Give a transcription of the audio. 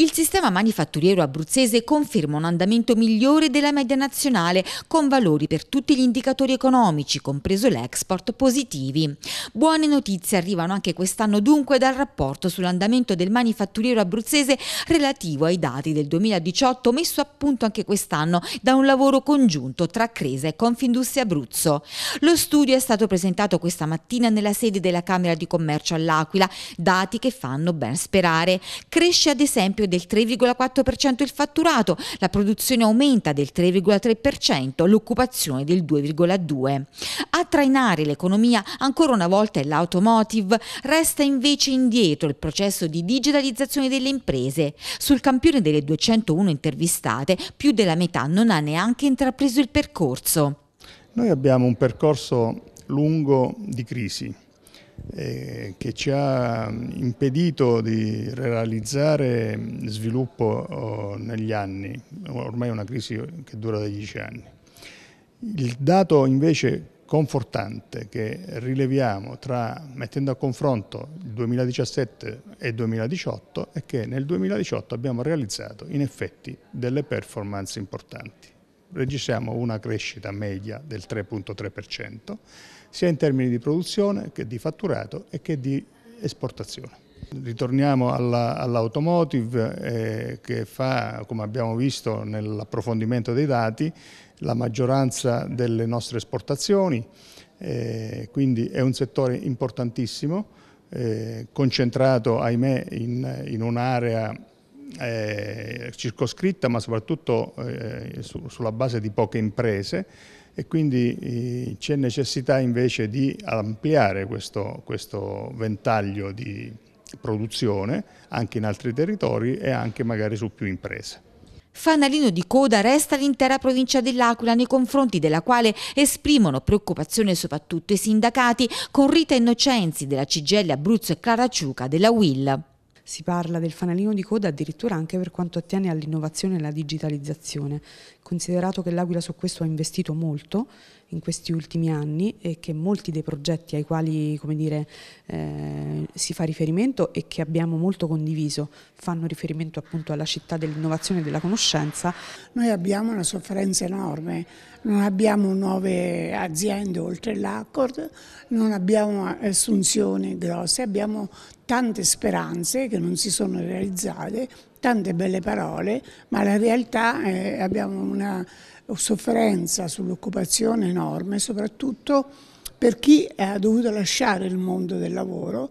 Il sistema manifatturiero abruzzese conferma un andamento migliore della media nazionale con valori per tutti gli indicatori economici, compreso l'export, positivi. Buone notizie arrivano anche quest'anno dunque dal rapporto sull'andamento del manifatturiero abruzzese relativo ai dati del 2018 messo a punto anche quest'anno da un lavoro congiunto tra Cresa e Confindustria Abruzzo. Lo studio è stato presentato questa mattina nella sede della Camera di Commercio all'Aquila, dati che fanno ben sperare. Cresce ad esempio del 3,4% il fatturato, la produzione aumenta del 3,3%, l'occupazione del 2,2%. A trainare l'economia ancora una volta è l'automotive, resta invece indietro il processo di digitalizzazione delle imprese. Sul campione delle 201 intervistate, più della metà non ha neanche intrapreso il percorso. Noi abbiamo un percorso lungo di crisi eh, che ci ha impedito di realizzare sviluppo oh, negli anni, ormai è una crisi che dura da dieci anni. Il dato invece confortante che rileviamo tra, mettendo a confronto il 2017 e il 2018 è che nel 2018 abbiamo realizzato in effetti delle performance importanti registriamo una crescita media del 3.3%, sia in termini di produzione che di fatturato e che di esportazione. Ritorniamo all'automotive all eh, che fa, come abbiamo visto nell'approfondimento dei dati, la maggioranza delle nostre esportazioni, eh, quindi è un settore importantissimo, eh, concentrato ahimè in, in un'area eh, circoscritta ma soprattutto eh, su, sulla base di poche imprese e quindi eh, c'è necessità invece di ampliare questo, questo ventaglio di produzione anche in altri territori e anche magari su più imprese. Fanalino di coda resta l'intera provincia dell'Aquila nei confronti della quale esprimono preoccupazione soprattutto i sindacati con Rita Innocenzi della Cigelle Abruzzo e Clara Ciuca della UIL. Si parla del fanalino di coda addirittura anche per quanto attiene all'innovazione e alla digitalizzazione, considerato che l'Aquila su questo ha investito molto in questi ultimi anni e che molti dei progetti ai quali dire, eh, si fa riferimento e che abbiamo molto condiviso fanno riferimento appunto alla città dell'innovazione e della conoscenza. Noi abbiamo una sofferenza enorme, non abbiamo nuove aziende oltre l'Accord, non abbiamo assunzioni grosse, abbiamo tante speranze che non si sono realizzate, tante belle parole, ma la realtà è, eh, abbiamo una sofferenza sull'occupazione enorme, soprattutto per chi ha dovuto lasciare il mondo del lavoro